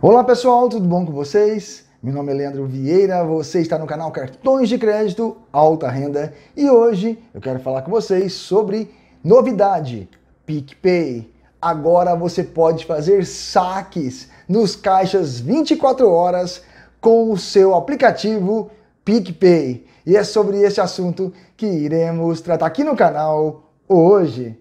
Olá pessoal, tudo bom com vocês? Meu nome é Leandro Vieira, você está no canal Cartões de Crédito Alta Renda e hoje eu quero falar com vocês sobre novidade PicPay. Agora você pode fazer saques nos caixas 24 horas com o seu aplicativo PicPay. E é sobre esse assunto que iremos tratar aqui no canal hoje.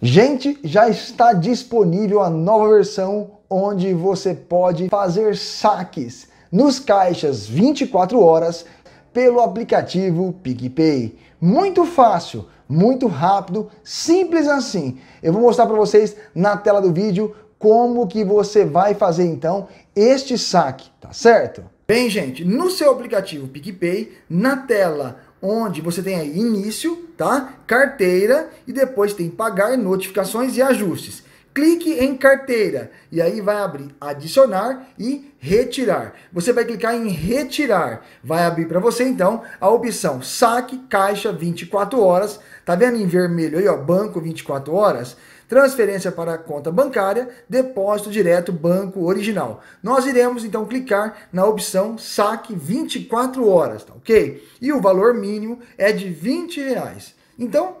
Gente, já está disponível a nova versão onde você pode fazer saques nos caixas 24 horas pelo aplicativo PicPay. Muito fácil, muito rápido, simples assim. Eu vou mostrar para vocês na tela do vídeo como que você vai fazer então este saque, tá certo? Bem, gente, no seu aplicativo PicPay, na tela onde você tem aí início, tá? Carteira e depois tem pagar, notificações e ajustes clique em carteira e aí vai abrir adicionar e retirar. Você vai clicar em retirar. Vai abrir para você então a opção saque caixa 24 horas. Tá vendo em vermelho aí, ó, banco 24 horas? transferência para conta bancária, depósito direto banco original. Nós iremos então clicar na opção saque 24 horas, tá ok? E o valor mínimo é de 20 reais. Então,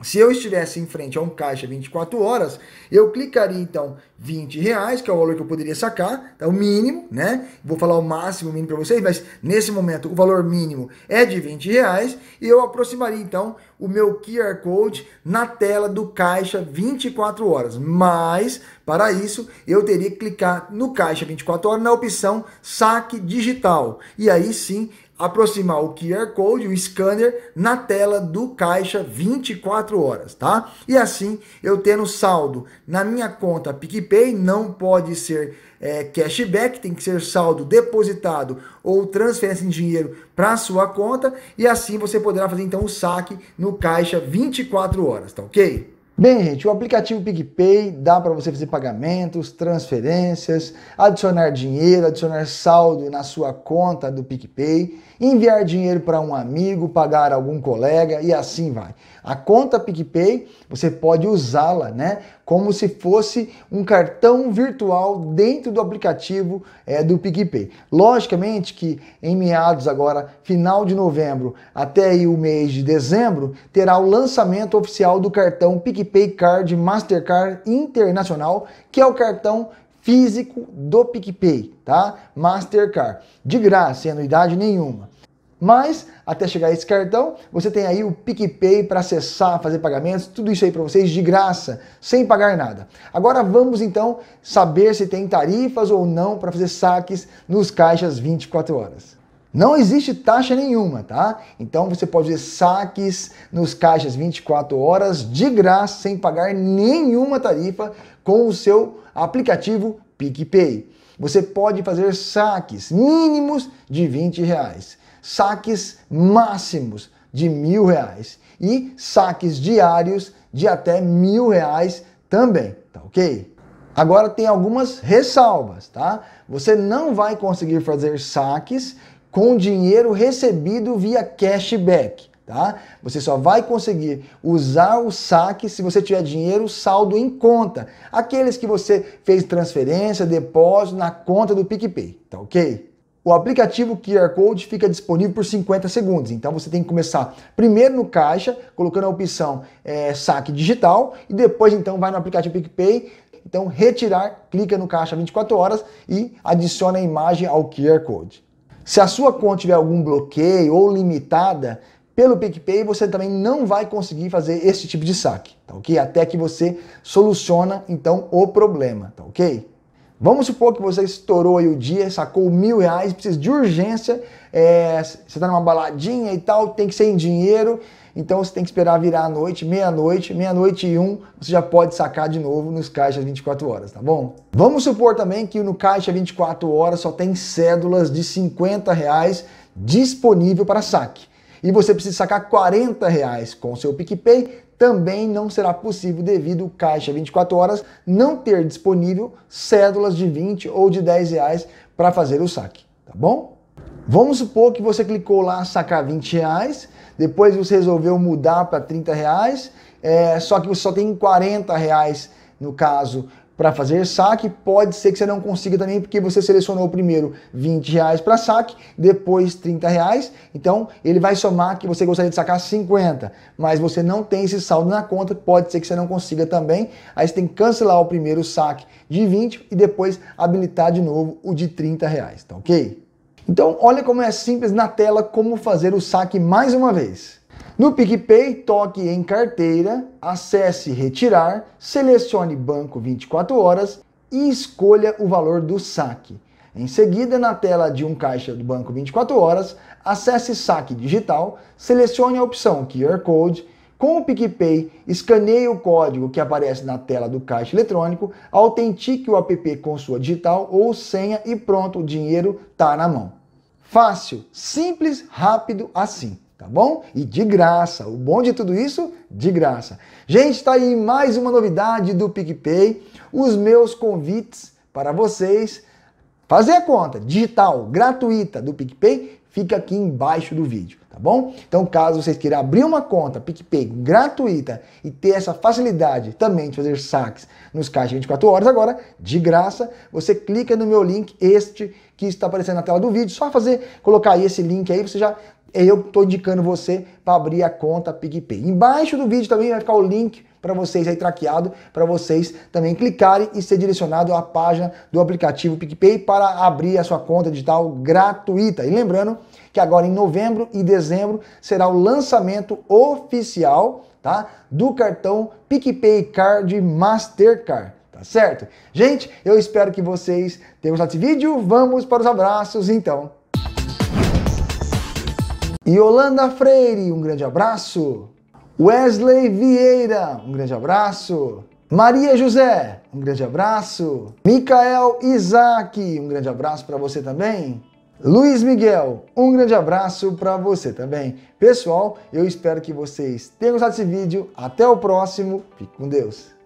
se eu estivesse em frente a um caixa 24 horas, eu clicaria então 20 reais, que é o valor que eu poderia sacar, é o mínimo, né? Vou falar o máximo o mínimo para vocês, mas nesse momento o valor mínimo é de 20 reais e eu aproximaria então o meu QR Code na tela do caixa 24 horas. Mas, para isso, eu teria que clicar no caixa 24 horas na opção saque digital. E aí sim aproximar o QR Code, o scanner, na tela do caixa 24 horas, tá? E assim, eu tendo saldo na minha conta PicPay, não pode ser é, cashback, tem que ser saldo depositado ou transferência em dinheiro para sua conta, e assim você poderá fazer então o saque no caixa 24 horas, tá ok? Bem, gente, o aplicativo PicPay dá para você fazer pagamentos, transferências, adicionar dinheiro, adicionar saldo na sua conta do PicPay, enviar dinheiro para um amigo, pagar algum colega e assim vai. A conta PicPay você pode usá-la, né, como se fosse um cartão virtual dentro do aplicativo é, do PicPay. Logicamente que em meados agora, final de novembro até o mês de dezembro, terá o lançamento oficial do cartão PicPay PicPay Card Mastercard Internacional, que é o cartão físico do PicPay, tá? Mastercard, de graça, sem anuidade nenhuma. Mas até chegar esse cartão, você tem aí o PicPay para acessar, fazer pagamentos, tudo isso aí para vocês de graça, sem pagar nada. Agora vamos então saber se tem tarifas ou não para fazer saques nos caixas 24 horas. Não existe taxa nenhuma, tá? Então você pode fazer saques nos caixas 24 horas de graça, sem pagar nenhuma tarifa com o seu aplicativo PicPay. Você pode fazer saques mínimos de 20 reais, saques máximos de mil reais e saques diários de até mil reais também, tá ok? Agora tem algumas ressalvas, tá? Você não vai conseguir fazer saques com dinheiro recebido via cashback. Tá? Você só vai conseguir usar o saque se você tiver dinheiro saldo em conta. Aqueles que você fez transferência, depósito na conta do PicPay, tá ok? O aplicativo QR Code fica disponível por 50 segundos, então você tem que começar primeiro no caixa, colocando a opção é, saque digital, e depois então vai no aplicativo PicPay, então retirar, clica no caixa 24 horas e adiciona a imagem ao QR Code. Se a sua conta tiver algum bloqueio ou limitada, pelo PicPay você também não vai conseguir fazer esse tipo de saque, tá ok? Até que você soluciona então o problema, tá ok? Vamos supor que você estourou aí o dia, sacou mil reais, precisa de urgência, é, você tá numa baladinha e tal, tem que ser em dinheiro, então você tem que esperar virar a noite, meia-noite, meia-noite e um, você já pode sacar de novo nos caixas 24 horas, tá bom? Vamos supor também que no caixa 24 horas só tem cédulas de 50 reais disponível para saque. E você precisa sacar 40 reais com seu PicPay, também não será possível devido o Caixa 24 Horas não ter disponível cédulas de 20 ou de 10 reais para fazer o saque, tá bom? Vamos supor que você clicou lá sacar 20 reais, depois você resolveu mudar para 30 reais, é, só que você só tem 40 reais no caso para fazer saque. Pode ser que você não consiga também, porque você selecionou primeiro 20 reais para saque, depois 30 reais. Então ele vai somar que você gostaria de sacar 50, mas você não tem esse saldo na conta. Pode ser que você não consiga também. Aí você tem que cancelar o primeiro saque de 20 e depois habilitar de novo o de 30 reais, tá ok? Então olha como é simples na tela como fazer o saque mais uma vez. No PicPay, toque em carteira, acesse retirar, selecione banco 24 horas e escolha o valor do saque. Em seguida, na tela de um caixa do banco 24 horas, acesse saque digital, selecione a opção QR Code. Com o PicPay, escaneie o código que aparece na tela do caixa eletrônico, autentique o app com sua digital ou senha e pronto, o dinheiro está na mão. Fácil, simples, rápido assim tá bom? E de graça. O bom de tudo isso, de graça. Gente, está aí mais uma novidade do PicPay. Os meus convites para vocês fazer a conta digital gratuita do PicPay fica aqui embaixo do vídeo, tá bom? Então, caso vocês queiram abrir uma conta PicPay gratuita e ter essa facilidade também de fazer saques nos caixas 24 horas agora, de graça, você clica no meu link, este que está aparecendo na tela do vídeo, só fazer, colocar aí esse link aí, você já é, eu estou indicando você para abrir a conta PicPay. Embaixo do vídeo também vai ficar o link para vocês aí traqueado, para vocês também clicarem e ser direcionado à página do aplicativo PicPay para abrir a sua conta digital gratuita. E lembrando que agora em novembro e dezembro será o lançamento oficial tá, do cartão PicPay Card Mastercard. Tá certo? Gente, eu espero que vocês tenham gostado desse vídeo. Vamos para os abraços então. Yolanda Freire, um grande abraço. Wesley Vieira, um grande abraço. Maria José, um grande abraço. Micael Isaac, um grande abraço para você também. Luiz Miguel, um grande abraço para você também. Pessoal, eu espero que vocês tenham gostado desse vídeo. Até o próximo. Fique com Deus.